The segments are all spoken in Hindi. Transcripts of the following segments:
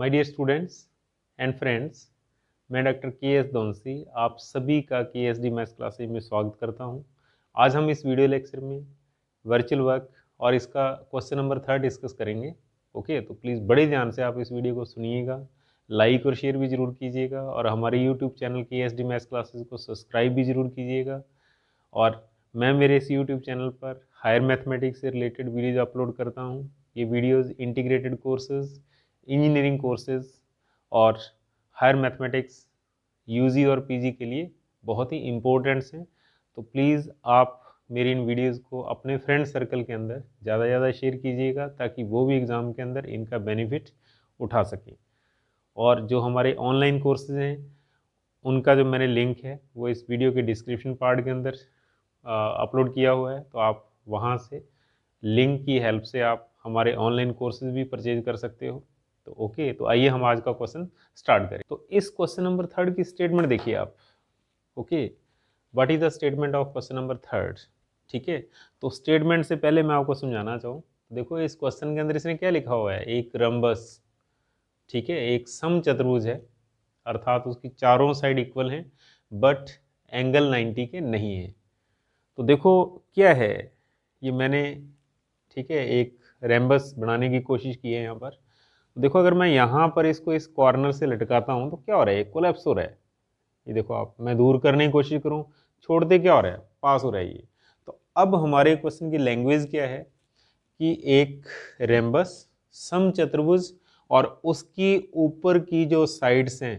my dear students and friends मैं डॉक्टर के एस दौनसी आप सभी का के एस डी मैथ्स क्लासेज में स्वागत करता हूं आज हम इस वीडियो लेक्चर में वर्चुअल वर्क और इसका क्वेश्चन नंबर थर्ड डिस्कस करेंगे ओके तो प्लीज़ बड़े ध्यान से आप इस वीडियो को सुनिएगा लाइक और शेयर भी ज़रूर कीजिएगा और हमारे YouTube channel K S D maths classes को सब्सक्राइब भी ज़रूर कीजिएगा और मैं मेरे इस यूट्यूब चैनल पर हायर मैथमेटिक्स से रिलेटेड वीडियोज़ अपलोड करता हूँ ये videos integrated courses engineering courses और हायर मैथमेटिक्स यूजी और पीजी के लिए बहुत ही इम्पोर्टेंट्स हैं तो प्लीज़ आप मेरी इन वीडियोस को अपने फ्रेंड सर्कल के अंदर ज़्यादा से ज़्यादा शेयर कीजिएगा ताकि वो भी एग्ज़ाम के अंदर इनका बेनिफिट उठा सकें और जो हमारे ऑनलाइन कोर्सेज हैं उनका जो मैंने लिंक है वो इस वीडियो के डिस्क्रिप्शन पार्ट के अंदर अपलोड किया हुआ है तो आप वहाँ से लिंक की हेल्प से आप हमारे ऑनलाइन कोर्सेज भी परचेज कर सकते हो तो ओके तो आइए हम आज का क्वेश्चन स्टार्ट करें तो इस क्वेश्चन नंबर थर्ड की स्टेटमेंट देखिए आप okay what is the statement of question number third ठीक है तो स्टेटमेंट से पहले मैं आपको समझाना चाहूँ देखो इस क्वेश्चन के अंदर इसने क्या लिखा हुआ है एक रम्बस ठीक है एक सम चतुर्भुज है अर्थात उसकी चारों साइड इक्वल हैं बट एंगल 90 के नहीं है तो देखो क्या है ये मैंने ठीक है एक रैम्बस बनाने की कोशिश की है यहाँ पर देखो अगर मैं यहाँ पर इसको इस कॉर्नर से लटकाता हूँ तो क्या हो रहा है कोलेप्स हो रहा है ये देखो आप मैं दूर करने की कोशिश करूँ छोड़ते क्या हो रहा है पास हो रहा है ये तो अब हमारे क्वेश्चन की लैंग्वेज क्या है कि एक रेम्बस सम चतुर्भुज और उसकी ऊपर की जो साइड्स हैं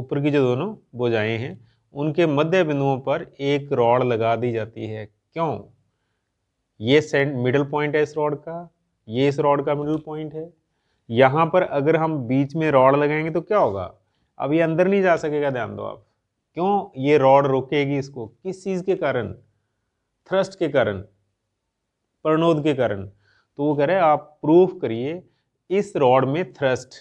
ऊपर की जो दोनों बोझाएँ हैं उनके मध्य बिंदुओं पर एक रॉड लगा दी जाती है क्यों ये सेंट मिडल पॉइंट है इस रॉड का ये इस रॉड का मिडल पॉइंट है यहाँ पर अगर हम बीच में रॉड लगाएंगे तो क्या होगा अब ये अंदर नहीं जा सकेगा ध्यान दो आप क्यों ये रॉड रोकेगी इसको किस चीज़ के कारण थ्रस्ट के कारण प्रणोद के कारण तो वो कह रहे आप प्रूफ करिए इस रॉड में थ्रस्ट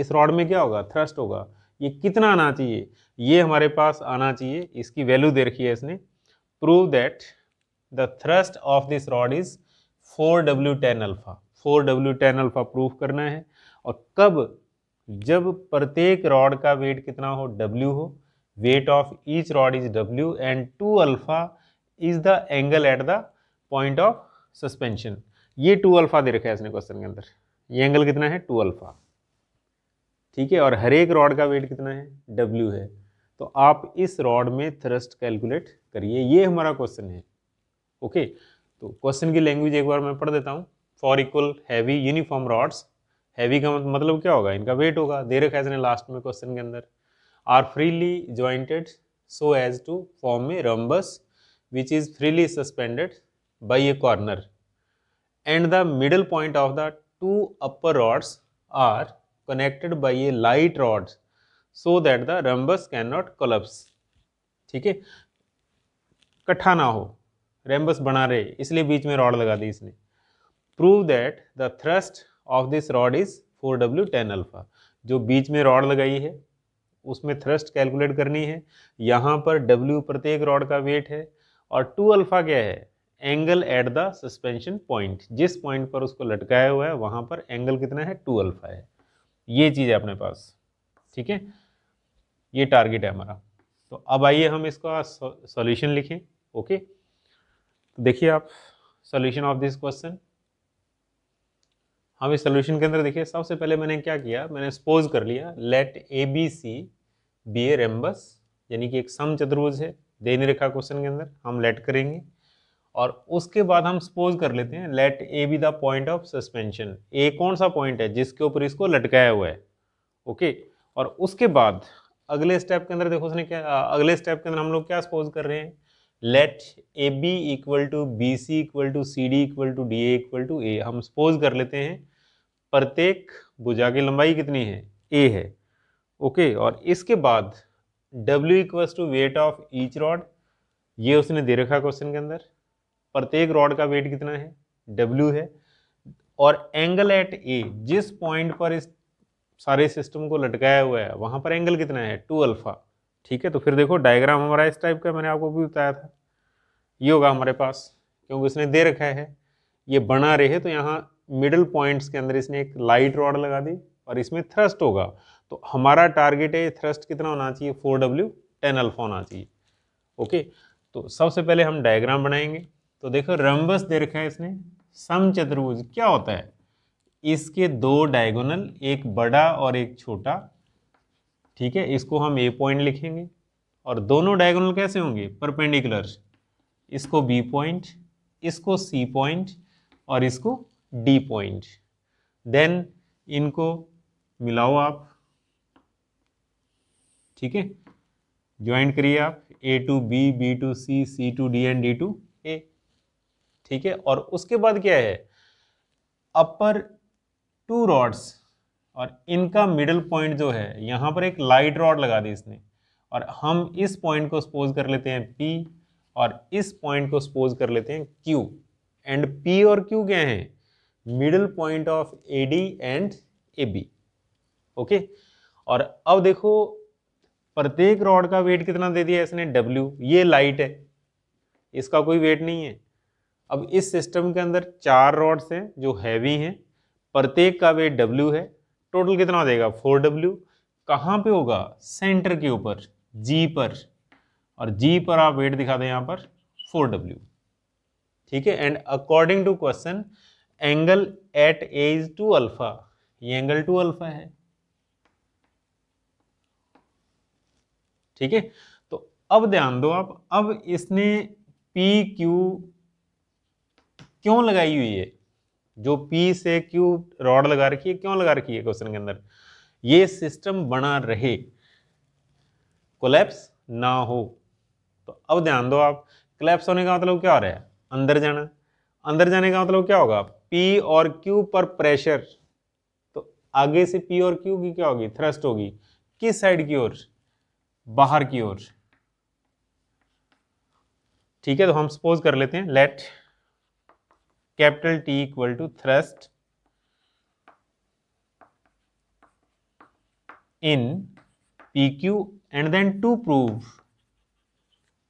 इस रॉड में क्या होगा थ्रस्ट होगा ये कितना आना चाहिए ये हमारे पास आना चाहिए इसकी वैल्यू दे रखी है इसने prove that the thrust of this rod is four W tan alpha four W tan alpha proof करना है और कब जब प्रत्येक रॉड का वेट कितना हो डब्ल्यू हो weight of each rod is W and two alpha is the angle at the point of suspension ये टू अल्फा दे रखा है इसने क्वेश्चन के अंदर ये एंगल कितना है टू अल्फा ठीक है और हर एक रॉड का वेट कितना है डब्ल्यू है तो आप इस रॉड में थ्रस्ट कैलकुलेट करिए ये हमारा क्वेश्चन है ओके तो क्वेश्चन की लैंग्वेज एक बार मैं पढ़ देता हूँ for equal heavy uniform rods heavy का मतलब क्या होगा इनका वेट होगा दे रखा है लास्ट में क्वेश्चन के अंदर are freely jointed so as to form a rhombus which is freely suspended by a corner and the middle point of the two upper rods are connected by a light light so that the rhombus can not collapse ठीक है कट्ठा ना हो रेम्बस बना रहे इसलिए बीच में रॉड लगा दी इसने prove that the thrust of this rod is four W tan alpha जो बीच में रॉड लगाई है उसमें थ्रस्ट कैलकुलेट करनी है यहाँ पर W प्रत्येक रॉड का वेट है और टू अल्फ़ा क्या है angle at the suspension point जिस पॉइंट पर उसको लटकाया हुआ है वहाँ पर एंगल कितना है टू अल्फ़ा है ये चीज़ है अपने पास ठीक है ये टारगेट है हमारा तो अब आइए हम इसका सॉल्यूशन लिखें ओके तो देखिए आप सॉल्यूशन ऑफ दिस क्वेश्चन हम इस सोल्यूशन के अंदर देखिए सबसे पहले मैंने क्या किया मैंने सपोज कर लिया let A B C D a rhombus यानी कि एक सम चतुर्भुज है दे रेखा क्वेश्चन के अंदर हम लेट करेंगे और उसके बाद हम सपोज कर लेते हैं let A be the point of suspension A कौन सा पॉइंट है जिसके ऊपर इसको लटकाया हुआ है ओके और उसके बाद अगले स्टेप के अंदर देखो उसने क्या अगले स्टेप के अंदर हम लोग क्या सपोज कर रहे हैं let A B equal to B C equal to C D equal to D A equal to A हम सपोज कर लेते हैं प्रत्येक भुजा की लंबाई कितनी है ए है ओके और इसके बाद W equals to weight of each rod ये उसने दे रखा क्वेश्चन के अंदर प्रत्येक रॉड का वेट कितना है डब्ल्यू है और एंगल एट ए जिस पॉइंट पर इस सारे सिस्टम को लटकाया हुआ है वहां पर एंगल कितना है टू अल्फ़ा ठीक है तो फिर देखो डायग्राम हमारा इस टाइप का मैंने आपको भी बताया था ये होगा हमारे पास क्योंकि उसने दे रखा है ये बना रहे तो यहाँ मिडल पॉइंट्स के अंदर इसने एक लाइट रॉड लगा दी और इसमें थ्रस्ट होगा तो हमारा टारगेट है थ्रस्ट कितना होना चाहिए फोर डब्ल्यू टेन अल्फा होना चाहिए ओके तो सबसे पहले हम डायग्राम बनाएंगे तो देखो रंबस दे रखा है इसने सम चतुर्भुज क्या होता है इसके दो डायगोनल एक बड़ा और एक छोटा ठीक है इसको हम ए पॉइंट लिखेंगे और दोनों डायगोनल कैसे होंगे परपेंडिकुलर इसको बी पॉइंट इसको सी पॉइंट और इसको डी पॉइंट देन इनको मिलाओ आप ठीक है ज्वाइंट करिए आप A to B B to C C to D and D to A ठीक है और उसके बाद क्या है अपर टू रॉड्स और इनका मिडल पॉइंट जो है यहाँ पर एक लाइट रॉड लगा दी इसने और हम इस पॉइंट को सपोज कर लेते हैं पी और इस पॉइंट को सपोज कर लेते हैं क्यू एंड पी और क्यू क्या हैं middle point of A D and A B okay और अब देखो प्रत्येक रॉड का वेट कितना दे दिया इसने डब्ल्यू ये लाइट है इसका कोई वेट नहीं है अब इस सिस्टम के अंदर चार रॉड्स हैं जो हैवी हैं प्रत्येक का वेट डब्ल्यू है टोटल कितना देगा फोर डब्ल्यू कहाँ पे होगा सेंटर के ऊपर जी पर और जी पर आप वेट दिखा दें यहाँ पर फोर डब्ल्यू ठीक है and according to question angle at A is two alpha ये एंगल टू अल्फा है ठीक है तो अब ध्यान दो आप अब इसने पी क्यू क्यों लगाई हुई है जो पी से क्यू रॉड लगा रखी है क्यों लगा रखी है क्वेश्चन के अंदर ये सिस्टम बना रहे कोलैप्स ना हो तो अब ध्यान दो आप कोलैप्स होने का मतलब क्या हो रहा है अंदर जाना अंदर जाने का मतलब क्या होगा आप पी और क्यू पर प्रेशर तो आगे से पी और क्यू की क्या होगी थ्रस्ट होगी किस साइड की ओर बाहर की ओर ठीक है तो हम सपोज कर लेते हैं let capital T equal to thrust in P Q and then to prove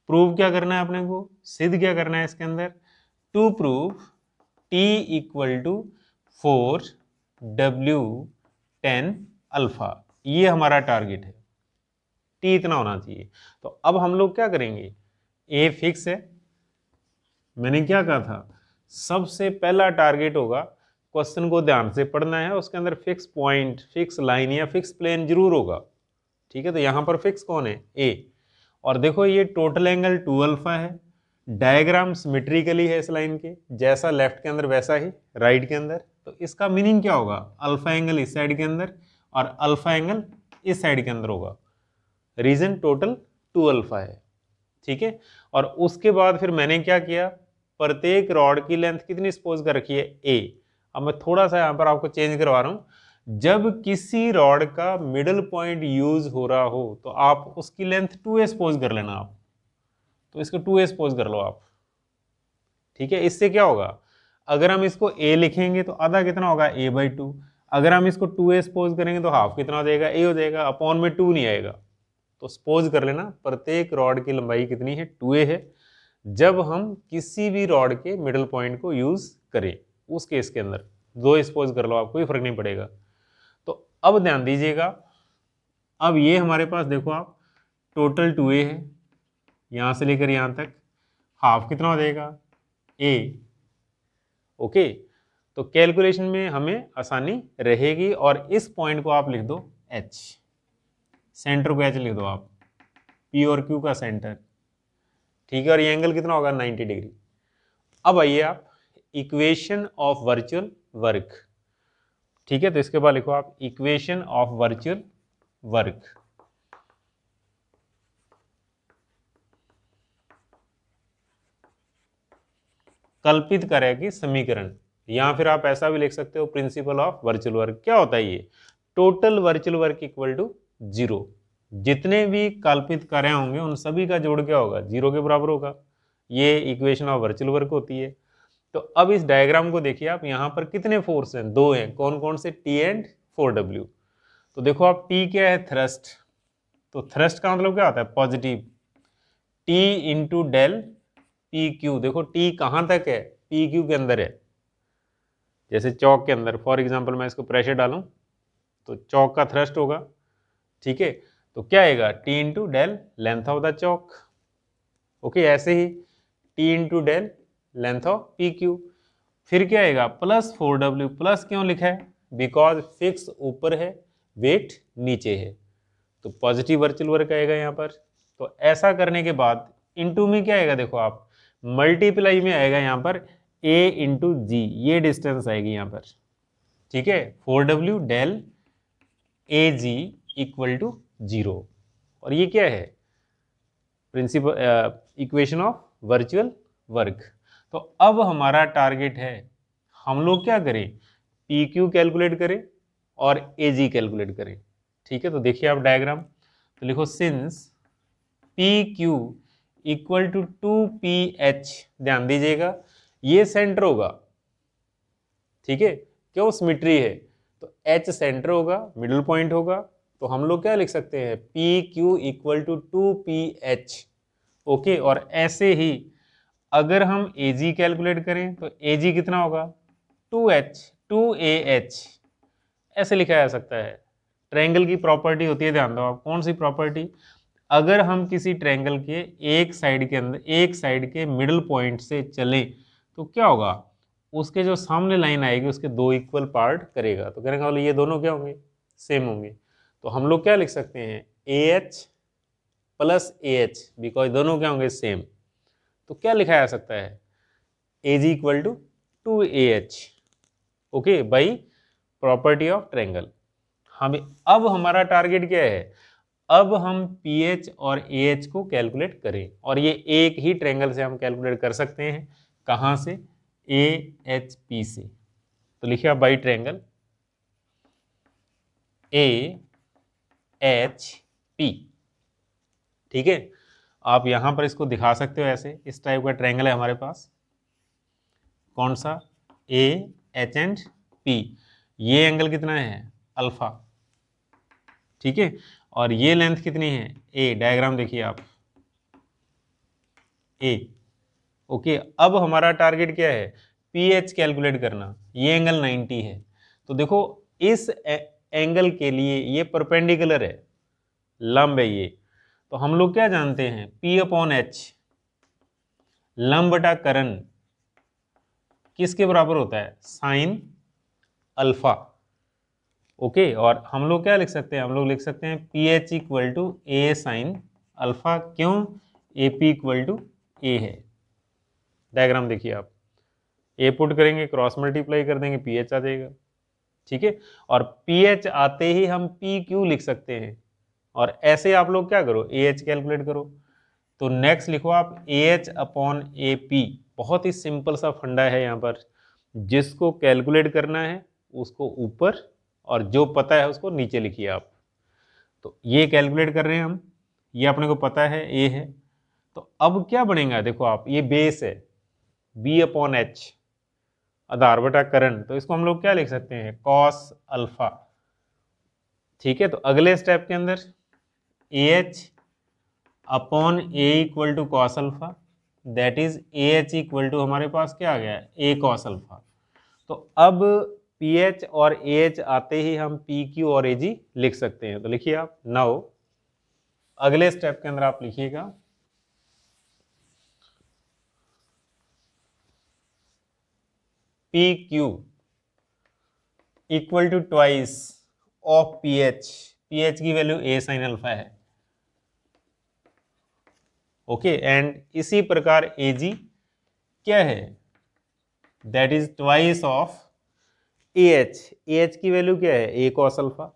prove क्या करना है अपने को सिद्ध क्या करना है इसके अंदर to prove T equal to four W tan alpha ये हमारा टारगेट है टी इतना होना चाहिए तो अब हम लोग क्या करेंगे ए फिक्स है मैंने क्या कहा था सबसे पहला टारगेट होगा क्वेश्चन को ध्यान से पढ़ना है उसके अंदर फिक्स पॉइंट फिक्स लाइन या फिक्स प्लेन जरूर होगा ठीक है तो यहाँ पर फिक्स कौन है ए और देखो ये टोटल एंगल टू अल्फा है डायग्राम सिमेट्रिकली है इस लाइन के जैसा लेफ्ट के अंदर वैसा ही राइट के अंदर तो इसका मीनिंग क्या होगा अल्फा एंगल इस साइड के अंदर और अल्फा एंगल इस साइड के अंदर होगा रीजन टोटल टू अल्फा है ठीक है और उसके बाद फिर मैंने क्या किया प्रत्येक रॉड की लेंथ कितनी सपोज कर रखी है ए अब मैं थोड़ा सा यहाँ पर आपको चेंज करवा रहा हूँ जब किसी रॉड का मिडल पॉइंट यूज हो रहा हो तो आप उसकी लेंथ टू ए सपोज कर लेना आप तो इसको टू ए सपोज कर लो आप ठीक है इससे क्या होगा अगर हम इसको ए लिखेंगे तो आधा कितना होगा ए बाई टू अगर हम इसको टू ए सपोज करेंगे तो हाफ कितना हो जाएगा ए हो जाएगा अपॉन में टू नहीं आएगा तो सपोज कर लेना प्रत्येक रॉड की लंबाई कितनी है टू ए है जब हम किसी भी रॉड के मिडल पॉइंट को यूज़ करें उस केस के अंदर दो सपोज कर लो आपको कोई फर्क नहीं पड़ेगा तो अब ध्यान दीजिएगा अब ये हमारे पास देखो आप टोटल टू ए है यहाँ से लेकर यहाँ तक हाफ कितना हो जाएगा ए ओके तो कैलकुलेशन में हमें आसानी रहेगी और इस पॉइंट को आप लिख दो एच सेंटर को एच लिख दो आप पी और क्यू का सेंटर ठीक है और ये एंगल कितना होगा 90 डिग्री अब आइए आप इक्वेशन ऑफ वर्चुअल वर्क ठीक है तो इसके बाद लिखो आप इक्वेशन ऑफ वर्चुअल वर्क कल्पित करय की समीकरण या फिर आप ऐसा भी लिख सकते हो प्रिंसिपल ऑफ वर्चुअल वर्क क्या होता है ये total virtual work equal to zero जितने भी कल्पित कार्य होंगे उन सभी का जोड़ क्या होगा जीरो के बराबर होगा ये इक्वेशन ऑफ वर्चुअल वर्क होती है तो अब इस डायग्राम को देखिए आप यहाँ पर कितने फोर्स हैं दो हैं कौन कौन से टी एंड फोर डब्ल्यू तो देखो आप टी क्या है थ्रस्ट तो थ्रस्ट का मतलब क्या होता है positive T into del P Q देखो टी कहाँ तक है पी क्यू के अंदर है जैसे चौक के अंदर फॉर एग्जाम्पल मैं इसको प्रेशर डालूँ तो चौक का थ्रस्ट होगा ठीक है तो क्या आएगा T into del length of the चौक ओके ऐसे ही T into del length of P Q फिर क्या आएगा प्लस फोर डब्ल्यू प्लस क्यों लिखा है बिकॉज फिक्स ऊपर है वेट नीचे है तो पॉजिटिव वर्चुअल वर्क आएगा यहाँ पर तो ऐसा करने के बाद इंटू में क्या आएगा देखो आप मल्टीप्लाई में आएगा यहाँ पर ए इंटू जी ये डिस्टेंस आएगी यहाँ पर ठीक है four W del A G equal to zero और ये क्या है principle equation of virtual work तो अब हमारा टारगेट है हम लोग क्या करें पी क्यू कैलकुलेट करें और ए जी कैलकुलेट करें ठीक है तो देखिए आप डायग्राम तो लिखो since P Q equal to two P H ध्यान दीजिएगा ये सेंटर होगा ठीक है क्यों सिमिट्री है तो एच सेंटर होगा मिडिल पॉइंट होगा तो हम लोग क्या लिख सकते हैं P Q equal to two P H okay और ऐसे ही अगर हम ए जी कैलकुलेट करें तो ए जी कितना होगा two H two A H ऐसे लिखा जा सकता है ट्रायंगल की प्रॉपर्टी होती है ध्यान दो आप कौन सी प्रॉपर्टी अगर हम किसी ट्रैंगल के एक साइड के अंदर एक साइड के मिडल पॉइंट से चलें तो क्या होगा उसके जो सामने लाइन आएगी उसके दो इक्वल पार्ट करेगा तो करेंगे का हाँ, ये दोनों क्या होंगे सेम होंगे तो हम लोग क्या लिख सकते हैं A H plus A H because दोनों क्या होंगे सेम तो क्या लिखा जा सकता है A G equal to two A H okay by property of triangle हमें अब हमारा टारगेट क्या है अब हम एच और एच को कैलकुलेट करें और ये एक ही ट्रेंगल से हम कैलकुलेट कर सकते हैं कहाँ से ए एच पी से तो लिखिए by triangle A H P ठीक है आप यहाँ पर इसको दिखा सकते हो ऐसे इस टाइप का ट्रेंगल है हमारे पास कौन सा ए एच एंड पी ये एंगल कितना है अल्फा ठीक है और ये लेंथ कितनी है ए डायग्राम देखिए आप ए ओके अब हमारा टारगेट क्या है एच कैलकुलेट करना ये एंगल 90 है तो देखो इस एंगल के लिए ये परपेंडिकुलर है लंब है ये तो हम लोग क्या जानते हैं पी अपॉन एच लंबा करण किसके बराबर होता है साइन अल्फा ओके okay, और हम लोग क्या लिख सकते हैं हम लोग लिख सकते हैं P H equal to A sine alpha क्यों A P equal to A है डायग्राम देखिए आप ए पुट करेंगे क्रॉस मल्टीप्लाई कर देंगे पी एच आ जाएगा ठीक है और पी एच आते ही हम पी क्यू लिख सकते हैं और ऐसे आप लोग क्या करो ए एच कैलकुलेट करो तो नेक्स्ट लिखो आप A H upon A P बहुत ही सिंपल सा फंडा है यहाँ पर जिसको कैलकुलेट करना है उसको ऊपर और जो पता है उसको नीचे लिखिए आप तो ये कैलकुलेट कर रहे हैं हम ये अपने को पता है ए है तो अब क्या बनेगा देखो आप ये बेस है बी अपॉन एच आधार बटा करंट तो इसको हम लोग क्या लिख सकते हैं कॉस अल्फा ठीक है तो अगले स्टेप के अंदर A H upon A equal to cos alpha that is A H equal to हमारे पास क्या आ गया ए कॉस अल्फा तो अब एच और एच आते ही हम पी क्यू और ए जी लिख सकते हैं तो लिखिए आप नौ अगले स्टेप के अंदर आप लिखिएगा P Q equal to twice of P H P H की वैल्यू ए साइन अल्फा है ओके okay, एंड इसी प्रकार ए जी क्या है that is twice of A H A H की वैल्यू क्या है A cos alpha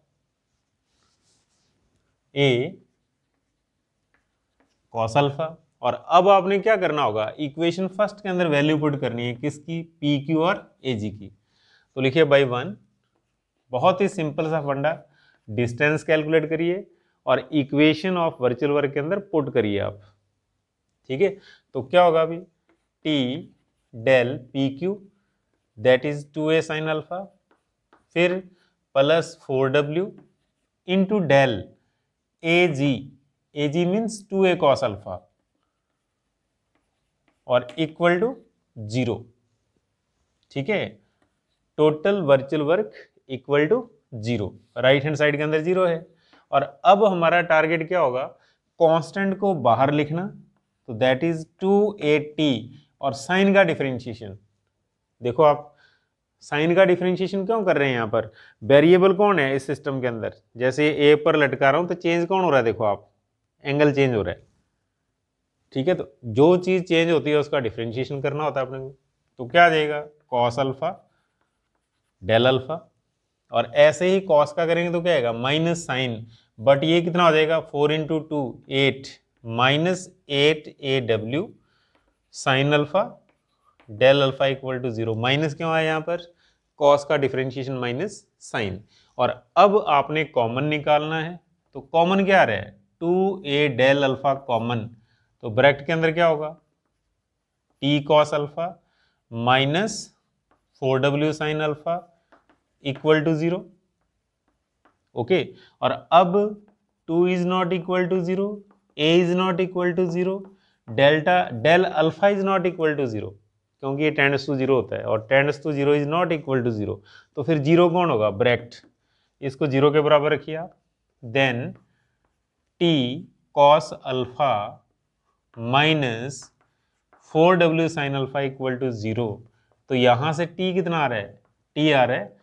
A cos alpha और अब आपने क्या करना होगा इक्वेशन फर्स्ट के अंदर वैल्यू पुट करनी है किसकी पी क्यू और ए जी की तो लिखिए बाई वन बहुत ही सिंपल सा फंडा डिस्टेंस कैलकुलेट करिए और इक्वेशन ऑफ वर्चुअल वर्क के अंदर पुट करिए आप ठीक है तो क्या होगा अभी T del P Q that is two A sine alpha फिर plus four W into del A G A G means two A cos alpha और इक्वल टू जीरो ठीक है total virtual work equal to zero right hand side के अंदर जीरो है और अब हमारा टारगेट क्या होगा कांस्टेंट को बाहर लिखना तो that is two A T और साइन का डिफ्रेंशिएशन देखो आप साइन का डिफ्रेंशिएशन क्यों कर रहे हैं यहाँ पर वेरिएबल कौन है इस सिस्टम के अंदर जैसे ए पर लटका रहा हूँ तो चेंज कौन हो रहा है देखो आप एंगल चेंज हो रहा है ठीक है तो जो चीज़ चेंज होती है उसका डिफ्रेंशिएशन करना होता है अपने को तो क्या आ जाएगा कॉस अल्फा डेल अल्फा और ऐसे ही कॉस का करेंगे तो क्या आएगा माइनस साइन बट ये कितना हो जाएगा four into two eight minus eight A W sine alpha del alpha equal to zero minus क्यों आया यहाँ पर कॉस का डिफ्रेंशिएशन माइनस साइन और अब आपने कॉमन निकालना है तो कॉमन क्या आ रहा है two A del alpha common तो ब्रैकेट के अंदर क्या होगा T cos alpha minus four W sine alpha equal to zero okay और अब two is not equal to zero A is not equal to zero delta del alpha is not equal to zero क्योंकि ये टेंड्स टू जीरो होता है और tends to zero is not equal to zero तो फिर जीरो कौन होगा ब्रैक्ट इसको जीरो के बराबर रखिए आप then T cos alpha minus four W sine alpha equal to zero तो यहाँ से टी कितना आ रहा है टी आ रहा है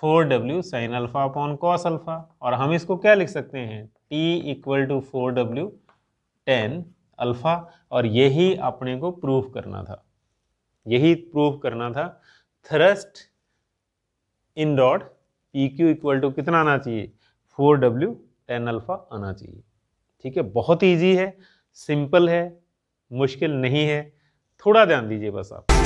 four W sine alpha upon cos alpha और हम इसको क्या लिख सकते हैं T equal to four W tan alpha और यही अपने को प्रूफ करना था यही प्रूव करना था thrust in dot P Q equal to कितना आना चाहिए फोर डब्ल्यू टेन अल्फ़ा आना चाहिए ठीक है बहुत ईजी है सिंपल है मुश्किल नहीं है थोड़ा ध्यान दीजिए बस आप